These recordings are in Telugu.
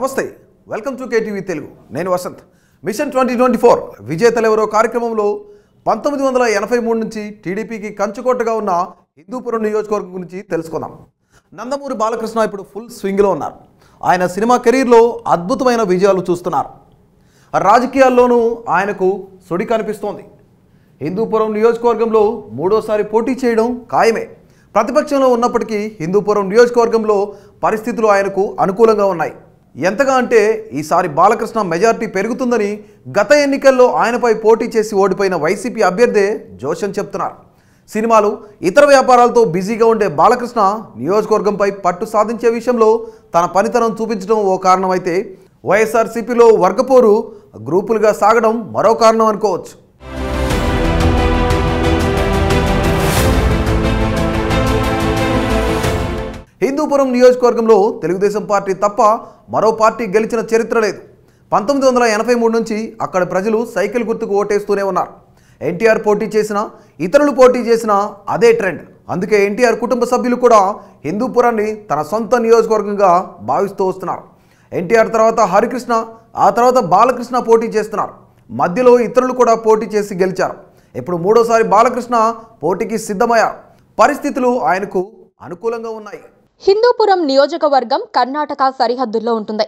నమస్తే వెల్కమ్ టు కేటీవీ తెలుగు నేను Vasanth mission twenty twenty four విజేతలెవరో కార్యక్రమంలో పంతొమ్మిది వందల ఎనభై మూడు నుంచి టీడీపీకి కంచుకోటగా ఉన్న హిందూపురం నియోజకవర్గం గురించి తెలుసుకుందాం నందమూరి బాలకృష్ణ ఇప్పుడు ఫుల్ స్వింగ్లో ఉన్నారు ఆయన సినిమా కెరీర్లో అద్భుతమైన విజయాలు చూస్తున్నారు రాజకీయాల్లోనూ ఆయనకు సుడి కనిపిస్తోంది హిందూపురం నియోజకవర్గంలో మూడోసారి పోటీ చేయడం ఖాయమే ప్రతిపక్షంలో ఉన్నప్పటికీ హిందూపురం నియోజకవర్గంలో పరిస్థితులు ఆయనకు అనుకూలంగా ఉన్నాయి ఎంతగా అంటే ఈసారి బాలకృష్ణ మెజార్టీ పెరుగుతుందని గత ఎన్నికల్లో ఆయనపై పోటీ చేసి ఓడిపోయిన వైసీపీ అభ్యర్థే జోషన్ చెప్తున్నారు సినిమాలు ఇతర వ్యాపారాలతో బిజీగా ఉండే బాలకృష్ణ నియోజకవర్గంపై పట్టు సాధించే విషయంలో తన పనితనం చూపించడం ఓ కారణమైతే వైఎస్ఆర్సీపీలో వర్గపోరు గ్రూపులుగా సాగడం మరో కారణం అనుకోవచ్చు హిందూపురం నియోజకవర్గంలో తెలుగుదేశం పార్టీ తప్ప మరో పార్టీ గెలిచిన చరిత్ర లేదు పంతొమ్మిది వందల ఎనభై మూడు నుంచి అక్కడ ప్రజలు సైకిల్ గుర్తుకు ఓటేస్తూనే ఉన్నారు ఎన్టీఆర్ పోటీ చేసిన ఇతరులు పోటీ చేసిన అదే ట్రెండ్ అందుకే ఎన్టీఆర్ కుటుంబ సభ్యులు కూడా హిందూపురాన్ని తన సొంత నియోజకవర్గంగా భావిస్తూ వస్తున్నారు ఎన్టీఆర్ తర్వాత హరికృష్ణ ఆ తర్వాత బాలకృష్ణ పోటీ చేస్తున్నారు మధ్యలో ఇతరులు కూడా పోటీ చేసి గెలిచారు ఇప్పుడు మూడోసారి బాలకృష్ణ పోటీకి సిద్ధమయ్యారు పరిస్థితులు ఆయనకు అనుకూలంగా ఉన్నాయి హిందూపురం నియోజకవర్గం కర్ణాటక సరిహద్దుల్లో ఉంటుంది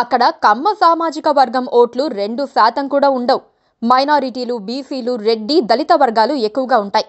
అక్కడ కమ్మ సామాజిక వర్గం ఓట్లు రెండు శాతం కూడా ఉండవు మైనారిటీలు బీసీలు రెడ్డి దళిత వర్గాలు ఎక్కువగా ఉంటాయి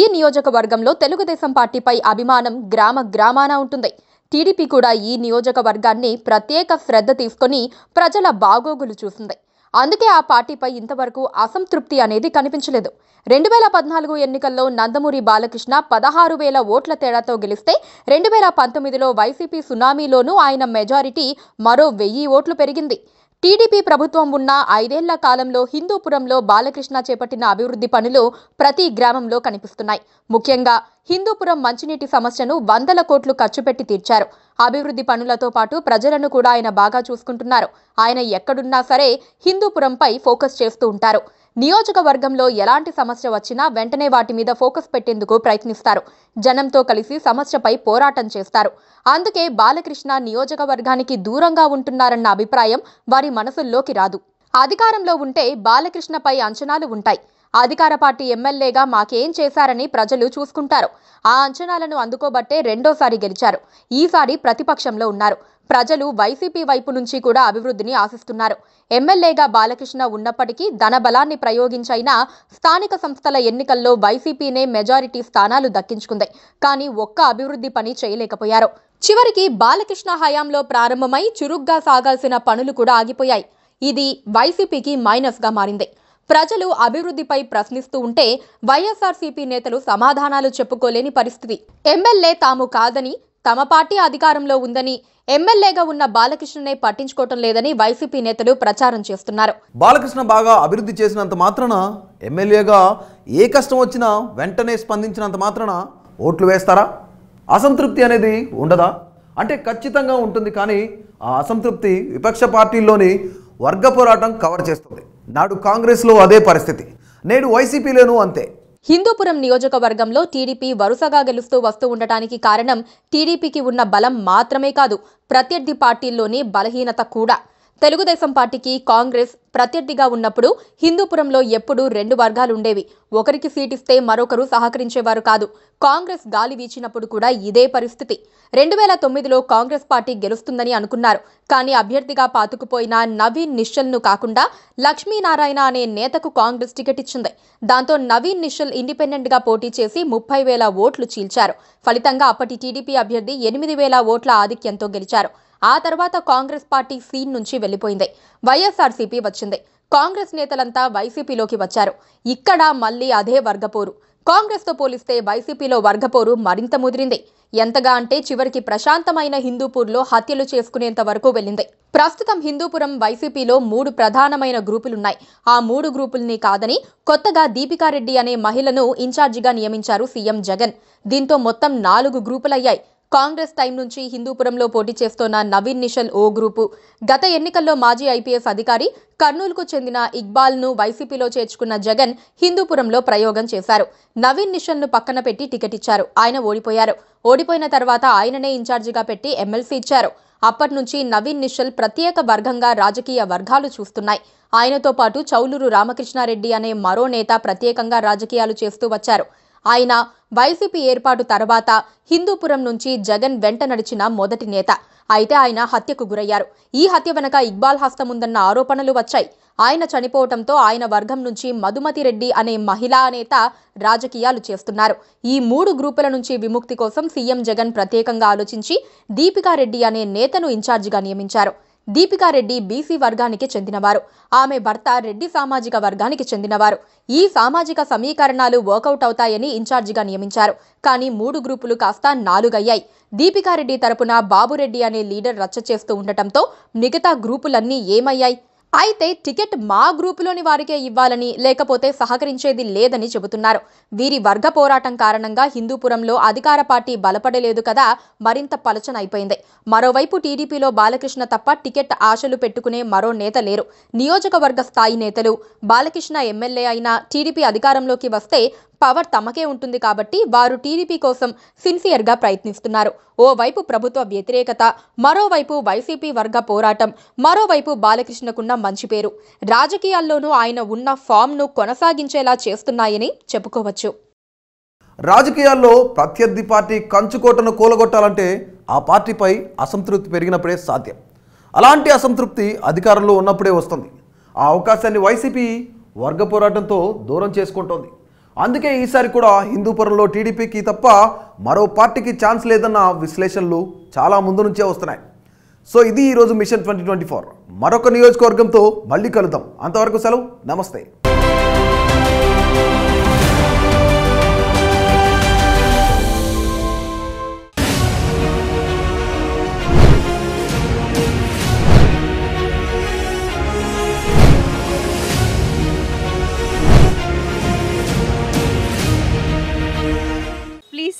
ఈ నియోజకవర్గంలో తెలుగుదేశం పార్టీపై అభిమానం గ్రామ గ్రామాన ఉంటుంది టీడీపీ కూడా ఈ నియోజకవర్గాన్ని ప్రత్యేక శ్రద్ధ తీసుకొని ప్రజల బాగోగులు చూసింది అందుకే ఆ పార్టీపై ఇంతవరకు అసంతృప్తి అనేది కనిపించలేదు రెండు వేల పద్నాలుగు ఎన్నికల్లో నందమూరి బాలకృష్ణ పదహారు వేల ఓట్ల తేడాతో గెలిస్తే రెండు వేల పంతొమ్మిదిలో వైసీపీ సునామీలోనూ ఆయన మెజారిటీ మరో వెయ్యి ఓట్లు పెరిగింది టీడీపీ ప్రభుత్వం ఉన్న ఐదేళ్ల కాలంలో హిందూపురంలో బాలకృష్ణ చేపట్టిన అభివృద్ధి పనులు ప్రతి గ్రామంలో కనిపిస్తున్నాయి ముఖ్యంగా హిందూపురం మంచినీటి సమస్యను వందల కోట్లు ఖర్చు పెట్టి తీర్చారు అభివృద్ధి పనులతో పాటు ప్రజలను కూడా ఆయన బాగా చూసుకుంటున్నారు ఆయన ఎక్కడున్నా సరే హిందూపురంపై ఫోకస్ చేస్తూ ఉంటారు నియోజకవర్గంలో ఎలాంటి సమస్య వచ్చినా వెంటనే వాటి మీద ఫోకస్ పెట్టేందుకు ప్రయత్నిస్తారు జనంతో కలిసి సమస్యపై పోరాటం చేస్తారు అందుకే బాలకృష్ణ నియోజకవర్గానికి దూరంగా ఉంటున్నారన్న అభిప్రాయం వారి మనసుల్లోకి రాదు అధికారంలో ఉంటే బాలకృష్ణపై అంచనాలు ఉంటాయి అధికార పార్టీ ఎమ్మెల్యేగా మాకేం చేశారని ప్రజలు చూసుకుంటారు ఆ అంచనాలను అందుకోబట్టే రెండోసారి గెలిచారు ఈసారి ప్రతిపక్షంలో ఉన్నారు ప్రజలు వైసీపీ వైపు నుంచి కూడా అభివృద్ధిని ఆశిస్తున్నారు ఎమ్మెల్యేగా బాలకృష్ణ ఉన్నప్పటికీ ధనబలాన్ని ప్రయోగించైనా స్థానిక సంస్థల ఎన్నికల్లో వైసీపీనే మెజారిటీ స్థానాలు దక్కించుకుంది కానీ ఒక్క అభివృద్ధి పని చేయలేకపోయారు చివరికి బాలకృష్ణ హయాంలో ప్రారంభమై చురుగ్గా సాగాల్సిన పనులు కూడా ఆగిపోయాయి ఇది వైసీపీకి మైనస్గా మారింది ప్రజలు అభివృద్ధిపై ప్రశ్నిస్తూ ఉంటే వైఎస్ఆర్సీపీ నేతలు సమాధానాలు చెప్పుకోలేని పరిస్థితి ఎమ్మెల్యే తాము కాదని తమ పార్టీ అధికారంలో ఉందని ఎమ్మెల్యేగా ఉన్న బాలకృష్ణనే పట్టించుకోవటం లేదని వైసీపీ నేతలు ప్రచారం చేస్తున్నారు బాలకృష్ణ బాగా అభివృద్ధి చేసినంత మాత్రాన ఎమ్మెల్యేగా ఏ కష్టం వచ్చినా వెంటనే స్పందించినంత మాత్రాన ఓట్లు వేస్తారా అసంతృప్తి అనేది ఉండదా అంటే ఖచ్చితంగా ఉంటుంది కానీ ఆ అసంతృప్తి విపక్ష పార్టీల్లోని వర్గ పోరాటం కవర్ చేస్తుంది నాడు కాంగ్రెస్లో అదే పరిస్థితి నేడు వైసీపీలోనూ అంతే హిందూపురం నియోజకవర్గంలో టీడీపీ వరుసగా గెలుస్తూ వస్తూ ఉండటానికి కారణం టీడీపీకి ఉన్న బలం మాత్రమే కాదు ప్రత్యర్థి పార్టీల్లోని బలహీనత కూడా తెలుగుదేశం పార్టీకి కాంగ్రెస్ ప్రత్యర్థిగా ఉన్నప్పుడు హిందూపురంలో ఎప్పుడూ రెండు వర్గాలు ఉండేవి ఒకరికి సీటిస్తే మరొకరు సహకరించేవారు కాదు కాంగ్రెస్ గాలి వీచినప్పుడు కూడా ఇదే పరిస్థితి రెండు వేల తొమ్మిదిలో కాంగ్రెస్ పార్టీ గెలుస్తుందని అనుకున్నారు కానీ అభ్యర్థిగా పాతుకుపోయిన నవీన్ నిశ్చల్ను కాకుండా లక్ష్మీనారాయణ అనే నేతకు కాంగ్రెస్ టికెట్ ఇచ్చింది దాంతో నవీన్ నిశ్చల్ ఇండిపెండెంట్గా పోటీ చేసి ముప్పై వేల ఓట్లు చీల్చారు ఫలితంగా అప్పటి టీడీపీ అభ్యర్థి ఎనిమిది వేల ఓట్ల ఆధిక్యంతో గెలిచారు ఆ తర్వాత కాంగ్రెస్ పార్టీ సీన్ నుంచి వెళ్లిపోయింది వైఎస్ఆర్సీపీ వచ్చింది కాంగ్రెస్ నేతలంతా వైసీపీలోకి వచ్చారు ఇక్కడ మళ్ళీ అదే వర్గపోరు కాంగ్రెస్తో పోలిస్తే వైసీపీలో వర్గపోరు మరింత ముదిరింది ఎంతగా అంటే చివరికి ప్రశాంతమైన హిందూపూర్లో హత్యలు చేసుకునేంత వరకు వెళ్ళింది ప్రస్తుతం హిందూపురం వైసీపీలో మూడు ప్రధానమైన గ్రూపులున్నాయి ఆ మూడు గ్రూపుల్ని కాదని కొత్తగా దీపికారెడ్డి అనే మహిళను ఇన్ఛార్జిగా నియమించారు సీఎం జగన్ దీంతో మొత్తం నాలుగు గ్రూపులయ్యాయి కాంగ్రెస్ టైం నుంచి హిందూపురంలో పోటీ చేస్తోన్న నవీన్ నిషల్ ఓ గ్రూపు గత ఎన్నికల్లో మాజీ ఐపీఎస్ అధికారి కర్నూలుకు చెందిన ఇక్బాల్ను వైసీపీలో చేర్చుకున్న జగన్ హిందూపురంలో ప్రయోగం చేశారు నవీన్ నిషల్ ను పక్కన పెట్టి టికెట్ ఇచ్చారు ఆయన ఓడిపోయారు ఓడిపోయిన తర్వాత ఆయననే ఇన్ఛార్జిగా పెట్టి ఎమ్మెల్సీ ఇచ్చారు అప్పటి నుంచి నవీన్ నిషల్ ప్రత్యేక వర్గంగా రాజకీయ వర్గాలు చూస్తున్నాయి ఆయనతో పాటు చౌలూరు రామకృష్ణారెడ్డి అనే మరో నేత ప్రత్యేకంగా రాజకీయాలు చేస్తూ వచ్చారు ఆయన వైసీపీ ఏర్పాటు తర్వాత హిందూపురం నుంచి జగన్ వెంట నడిచిన మొదటి నేత అయితే ఆయన హత్యకు గురయ్యారు ఈ హత్య వెనక ఇక్బాల్ హస్తముందన్న ఆరోపణలు వచ్చాయి ఆయన చనిపోవడంతో ఆయన వర్గం నుంచి మధుమతి రెడ్డి అనే మహిళా నేత రాజకీయాలు చేస్తున్నారు ఈ మూడు గ్రూపుల నుంచి విముక్తి కోసం సీఎం జగన్ ప్రత్యేకంగా ఆలోచించి దీపికారెడ్డి అనే నేతను ఇన్ఛార్జిగా నియమించారు దీపికారెడ్డి బీసీ వర్గానికి చెందినవారు ఆమె భర్త రెడ్డి సామాజిక వర్గానికి చెందినవారు ఈ సామాజిక సమీకరణాలు వర్కౌట్ అవుతాయని ఇన్ఛార్జిగా నియమించారు కానీ మూడు గ్రూపులు కాస్త నాలుగయ్యాయి దీపికారెడ్డి తరపున బాబురెడ్డి అనే లీడర్ రచ్చ చేస్తూ ఉండటంతో మిగతా గ్రూపులన్నీ ఏమయ్యాయి అయితే టికెట్ మా గ్రూపులోని వారికే ఇవ్వాలని లేకపోతే సహకరించేది లేదని చెబుతున్నారు వీరి వర్గ పోరాటం కారణంగా హిందూపురంలో అధికార పార్టీ బలపడలేదు కదా మరింత పలచనైపోయింది మరోవైపు టీడీపీలో బాలకృష్ణ తప్ప టికెట్ ఆశలు పెట్టుకునే మరో నేత లేరు నియోజకవర్గ స్థాయి నేతలు బాలకృష్ణ ఎమ్మెల్యే అయిన టీడీపీ అధికారంలోకి వస్తే పవర్ తమకే ఉంటుంది కాబట్టి వారు టీడీపీ కోసం సిన్సియర్గా ప్రయత్నిస్తున్నారు ఓవైపు ప్రభుత్వ వ్యతిరేకత మరోవైపు వైసీపీ వర్గ పోరాటం మరోవైపు బాలకృష్ణకున్న మంచి పేరు రాజకీయాల్లోనూ ఆయన ఉన్న ఫామ్ను కొనసాగించేలా చేస్తున్నాయని చెప్పుకోవచ్చు రాజకీయాల్లో ప్రత్యర్థి పార్టీ కంచుకోటను కూలగొట్టాలంటే ఆ పార్టీపై అసంతృప్తి పెరిగినప్పుడే సాధ్యం అలాంటి అసంతృప్తి అధికారంలో ఉన్నప్పుడే వస్తుంది ఆ అవకాశాన్ని వైసీపీ వర్గ పోరాటంతో దూరం చేసుకుంటోంది అందుకే ఈసారి కూడా హిందూపురంలో టీడీపీకి తప్ప మరో పార్టీకి ఛాన్స్ లేదన్న విశ్లేషణలు చాలా ముందు నుంచే వస్తున్నాయి సో ఇది ఈరోజు మిషన్ ట్వంటీ ట్వంటీ ఫోర్ మరొక నియోజకవర్గంతో మళ్ళీ కలుద్దాం అంతవరకు సెలవు నమస్తే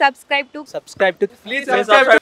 subscribe to subscribe to please subscribe, subscribe. To